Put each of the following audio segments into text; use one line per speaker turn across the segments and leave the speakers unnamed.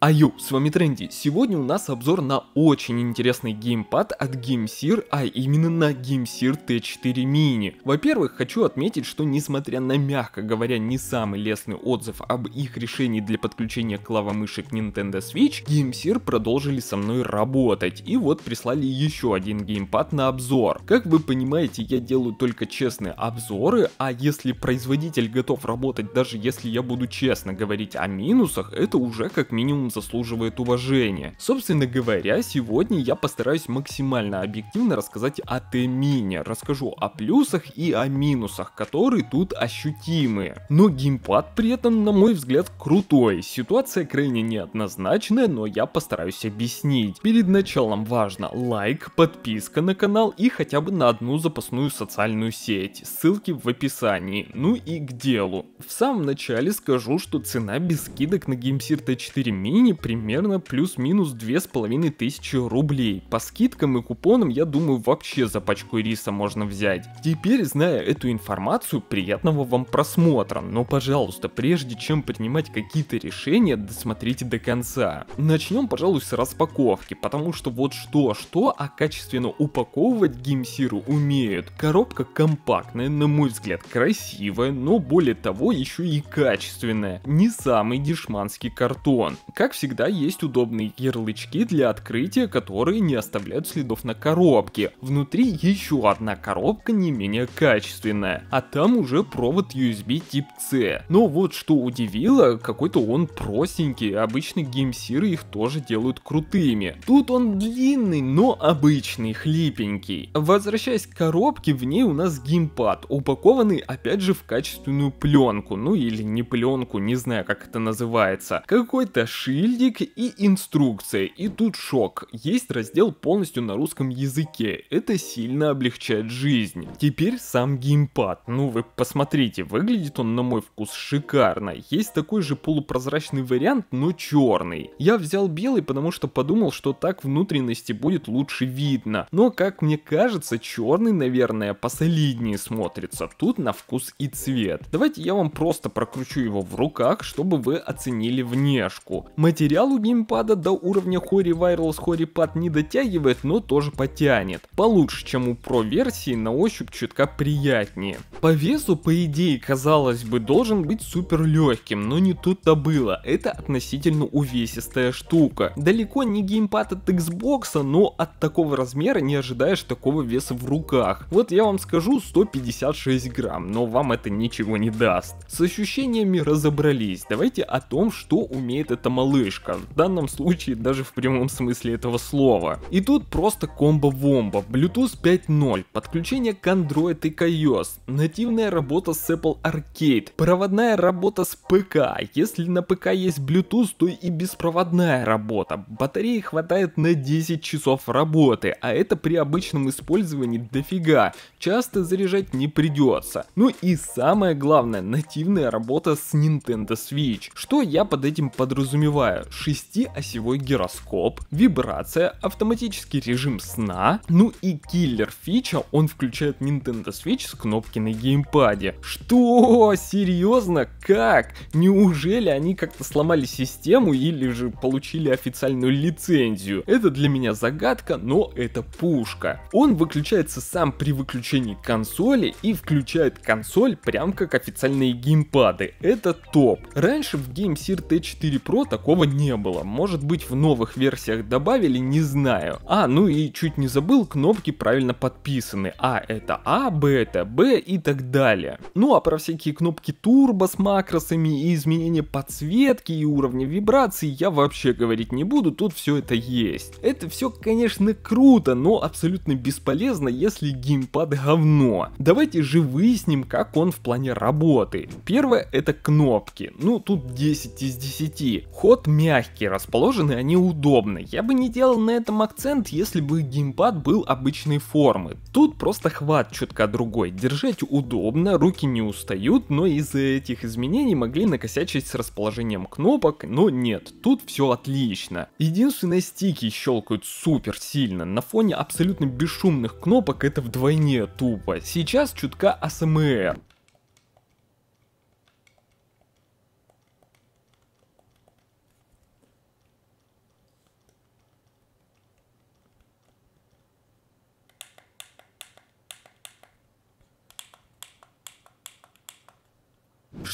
Айо, с вами Тренди. Сегодня у нас обзор на очень интересный геймпад от GameSir, а именно на GameSir T4 Mini. Во-первых, хочу отметить, что несмотря на, мягко говоря, не самый лестный отзыв об их решении для подключения клавомыши к Nintendo Switch, GameSir продолжили со мной работать, и вот прислали еще один геймпад на обзор. Как вы понимаете, я делаю только честные обзоры, а если производитель готов работать, даже если я буду честно говорить о минусах, это уже как минимум заслуживает уважения. Собственно говоря, сегодня я постараюсь максимально объективно рассказать о Т-мине, расскажу о плюсах и о минусах, которые тут ощутимые. Но геймпад при этом, на мой взгляд, крутой. Ситуация крайне неоднозначная, но я постараюсь объяснить. Перед началом важно лайк, подписка на канал и хотя бы на одну запасную социальную сеть. Ссылки в описании. Ну и к делу. В самом начале скажу, что цена без скидок на GameSear т 4 Mini Мини примерно плюс-минус половиной тысячи рублей. По скидкам и купонам, я думаю, вообще за пачку риса можно взять. Теперь, зная эту информацию, приятного вам просмотра. Но, пожалуйста, прежде чем принимать какие-то решения, досмотрите до конца. Начнем, пожалуй, с распаковки, потому что вот что-что, а качественно упаковывать геймсиру умеют. Коробка компактная, на мой взгляд, красивая, но более того, еще и качественная. Не самый дешманский картон. Как как всегда, есть удобные ярлычки для открытия, которые не оставляют следов на коробке. Внутри еще одна коробка не менее качественная, а там уже провод USB тип C. Но вот что удивило, какой-то он простенький, обычно геймсиры их тоже делают крутыми. Тут он длинный, но обычный, хлипенький. Возвращаясь к коробке, в ней у нас геймпад, упакованный опять же в качественную пленку, ну или не пленку, не знаю как это называется. Какой-то ши билдик и инструкция, и тут шок. Есть раздел полностью на русском языке, это сильно облегчает жизнь. Теперь сам геймпад, ну вы посмотрите, выглядит он на мой вкус шикарно. Есть такой же полупрозрачный вариант, но черный. Я взял белый, потому что подумал, что так внутренности будет лучше видно. Но, как мне кажется, черный, наверное, посолиднее смотрится. Тут на вкус и цвет. Давайте я вам просто прокручу его в руках, чтобы вы оценили внешку. Материал у геймпада до уровня Hori Wireless хори Pad не дотягивает, но тоже потянет. Получше, чем у Pro версии, на ощупь чутка приятнее. По весу, по идее, казалось бы, должен быть супер легким, но не тут-то было. Это относительно увесистая штука. Далеко не геймпад от Xbox, но от такого размера не ожидаешь такого веса в руках. Вот я вам скажу 156 грамм, но вам это ничего не даст. С ощущениями разобрались, давайте о том, что умеет эта малышка малышка, в данном случае даже в прямом смысле этого слова. И тут просто комбо-вомбо, Bluetooth 5.0, подключение к Android и к iOS, нативная работа с Apple Arcade, проводная работа с ПК, если на ПК есть Bluetooth, то и беспроводная работа, батареи хватает на 10 часов работы, а это при обычном использовании дофига, часто заряжать не придется. Ну и самое главное, нативная работа с Nintendo Switch. Что я под этим подразумеваю? подразумевая шестиосевой гироскоп, вибрация, автоматический режим сна, ну и киллер фича, он включает Nintendo Switch с кнопки на геймпаде. Что? Серьезно? Как? Неужели они как-то сломали систему или же получили официальную лицензию? Это для меня загадка, но это пушка. Он выключается сам при выключении консоли и включает консоль прям как официальные геймпады. Это топ. Раньше в GameSear T4 Pro такой такого не было. Может быть в новых версиях добавили, не знаю. А, ну и чуть не забыл, кнопки правильно подписаны. А это А, Б это Б и так далее. Ну а про всякие кнопки турбо с макросами и изменение подсветки и уровня вибрации я вообще говорить не буду, тут все это есть. Это все, конечно, круто, но абсолютно бесполезно, если геймпад говно. Давайте же выясним, как он в плане работы. Первое это кнопки. Ну тут 10 из 10. Ход наоборот мягкие, расположены они удобно. Я бы не делал на этом акцент, если бы геймпад был обычной формы. Тут просто хват чутка другой, держать удобно, руки не устают, но из-за этих изменений могли накосячить с расположением кнопок, но нет, тут все отлично. Единственное, стики щелкают супер сильно, на фоне абсолютно бесшумных кнопок это вдвойне тупо. Сейчас чутка АСМР.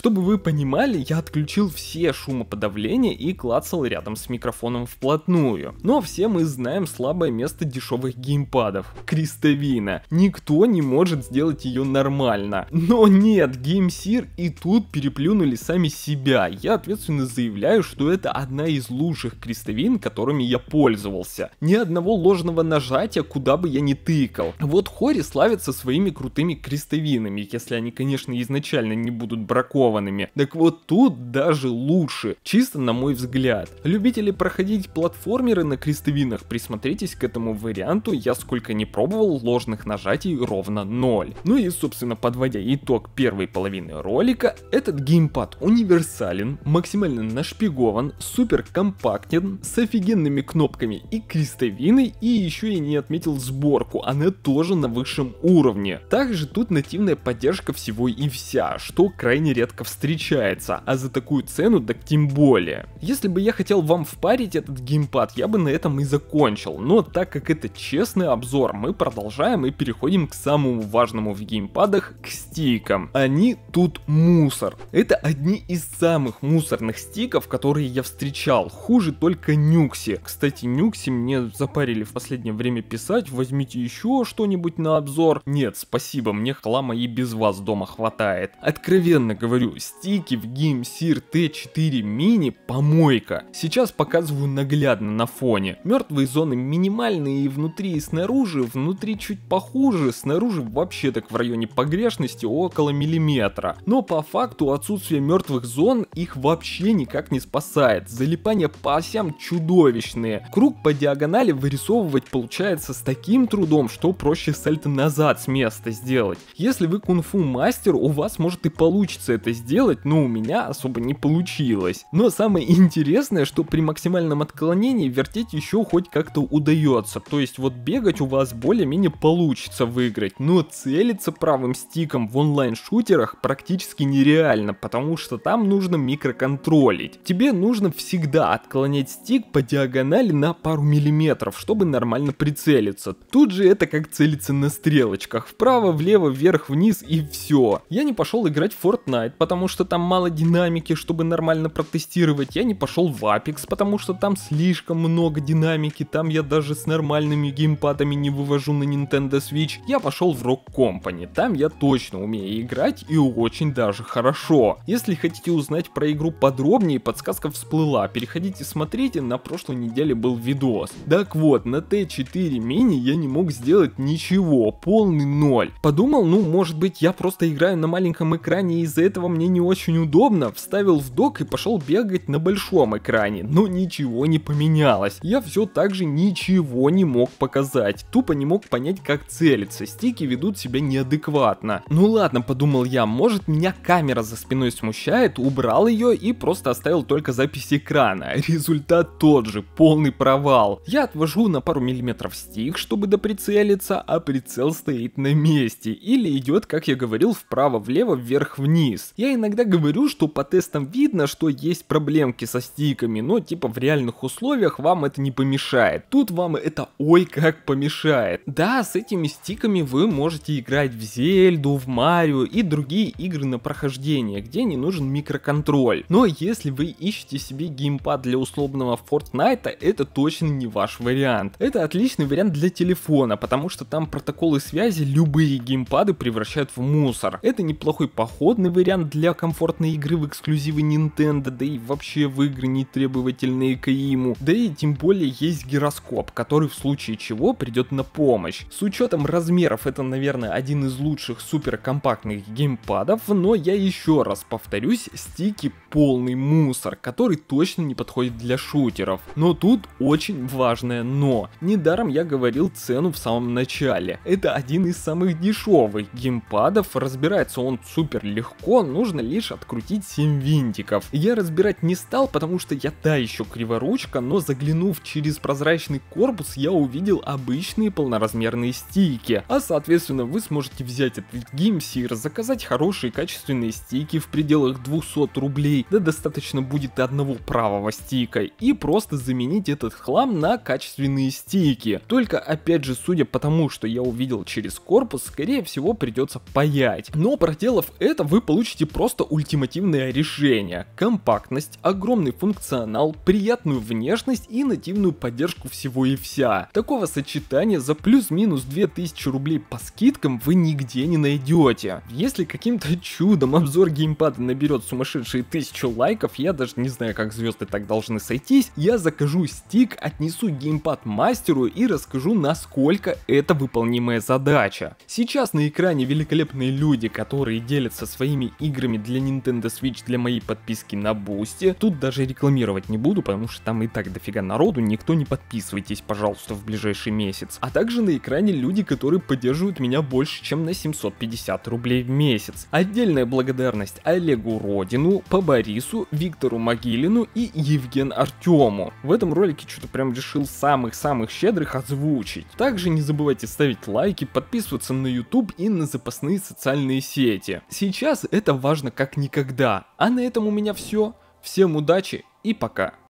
Чтобы вы понимали, я отключил все шумоподавления и клацал рядом с микрофоном вплотную. Но все мы знаем слабое место дешевых геймпадов. Крестовина. Никто не может сделать ее нормально. Но нет, геймсир и тут переплюнули сами себя. Я ответственно заявляю, что это одна из лучших крестовин, которыми я пользовался. Ни одного ложного нажатия, куда бы я ни тыкал. Вот Хори славится своими крутыми крестовинами, если они, конечно, изначально не будут бракованы рискованными. Так вот тут даже лучше, чисто на мой взгляд. Любители проходить платформеры на крестовинах, присмотритесь к этому варианту, я сколько не пробовал, ложных нажатий ровно 0. Ну и собственно подводя итог первой половины ролика, этот геймпад универсален, максимально нашпигован, супер компактен, с офигенными кнопками и крестовиной, и еще я не отметил сборку, она тоже на высшем уровне. Также тут нативная поддержка всего и вся, что крайне редко редко встречается, а за такую цену так тем более. Если бы я хотел вам впарить этот геймпад, я бы на этом и закончил, но так как это честный обзор, мы продолжаем и переходим к самому важному в геймпадах, к стикам. Они тут мусор. Это одни из самых мусорных стиков, которые я встречал, хуже только Нюкси. Кстати, Нюкси мне запарили в последнее время писать, возьмите еще что-нибудь на обзор. Нет, спасибо, мне хлама и без вас дома хватает. Откровенно говорю, стики в GameSir T4 Mini помойка. Сейчас показываю наглядно на фоне. Мертвые зоны минимальные и внутри, и снаружи. Внутри чуть похуже, снаружи вообще так в районе погрешности около миллиметра. Но по факту отсутствие мертвых зон их вообще никак не спасает. Залипания по осям чудовищные. Круг по диагонали вырисовывать получается с таким трудом, что проще сальто назад с места сделать. Если вы кунг-фу мастер, у вас может и получится это сделать сделать, но ну, у меня особо не получилось. Но самое интересное, что при максимальном отклонении вертеть еще хоть как-то удается. То есть вот бегать у вас более-менее получится выиграть, но целиться правым стиком в онлайн-шутерах практически нереально, потому что там нужно микроконтролить. Тебе нужно всегда отклонять стик по диагонали на пару миллиметров, чтобы нормально прицелиться. Тут же это как целиться на стрелочках, вправо, влево, вверх, вниз и все. Я не пошел играть в Fortnite, потому что там мало динамики, чтобы нормально протестировать. Я не пошел в Apex, потому что там слишком много динамики, там я даже с нормальными геймпадами не вывожу на Nintendo Switch. Я пошел в Rock Company, там я точно умею играть и очень даже хорошо. Если хотите узнать про игру подробнее, подсказка всплыла, переходите смотрите, на прошлой неделе был видос. Так вот, на Т4 мини я не мог сделать ничего, полный ноль. Подумал, ну может быть я просто играю на маленьком экране и из-за этого мне не очень удобно, вставил в док и пошел бегать на большом экране, но ничего не поменялось. Я все так же ничего не мог показать, тупо не мог понять, как целиться, стики ведут себя неадекватно. Ну ладно, подумал я, может меня камера за спиной смущает, убрал ее и просто оставил только запись экрана. Результат тот же, полный провал. Я отвожу на пару миллиметров стик, чтобы доприцелиться, а прицел стоит на месте или идет, как я говорил, вправо-влево, вверх-вниз. И я иногда говорю, что по тестам видно, что есть проблемки со стиками, но типа в реальных условиях вам это не помешает. Тут вам это ой как помешает. Да, с этими стиками вы можете играть в Зельду, в Марио и другие игры на прохождение, где не нужен микроконтроль. Но если вы ищете себе геймпад для условного Fortnite, это точно не ваш вариант. Это отличный вариант для телефона, потому что там протоколы связи любые геймпады превращают в мусор. Это неплохой походный вариант для комфортной игры в эксклюзивы Nintendo, да и вообще в игры не требовательные к ему. Да и тем более есть гироскоп, который в случае чего придет на помощь. С учетом размеров это, наверное, один из лучших суперкомпактных геймпадов, но я еще раз повторюсь, стики полный мусор, который точно не подходит для шутеров. Но тут очень важное но. Недаром я говорил цену в самом начале. Это один из самых дешевых геймпадов, разбирается он супер легко, ну нужно лишь открутить 7 винтиков. Я разбирать не стал, потому что я та еще криворучка, но заглянув через прозрачный корпус, я увидел обычные полноразмерные стики. А соответственно вы сможете взять этот геймсир, заказать хорошие качественные стики в пределах 200 рублей, да достаточно будет и одного правого стика, и просто заменить этот хлам на качественные стики. Только опять же, судя по тому, что я увидел через корпус, скорее всего придется паять. Но проделав это, вы получите просто ультимативное решение. Компактность, огромный функционал, приятную внешность и нативную поддержку всего и вся. Такого сочетания за плюс-минус 2000 рублей по скидкам вы нигде не найдете. Если каким-то чудом обзор геймпада наберет сумасшедшие тысячу лайков, я даже не знаю, как звезды так должны сойтись, я закажу стик, отнесу геймпад мастеру и расскажу, насколько это выполнимая задача. Сейчас на экране великолепные люди, которые делятся своими играми играми для Nintendo Switch для моей подписки на Boosty. Тут даже рекламировать не буду, потому что там и так дофига народу, никто не подписывайтесь, пожалуйста, в ближайший месяц. А также на экране люди, которые поддерживают меня больше, чем на 750 рублей в месяц. Отдельная благодарность Олегу Родину, по Борису, Виктору Могилину и Евген Артему. В этом ролике что-то прям решил самых-самых щедрых озвучить. Также не забывайте ставить лайки, подписываться на YouTube и на запасные социальные сети. Сейчас это важно важно как никогда. А на этом у меня все. Всем удачи и пока.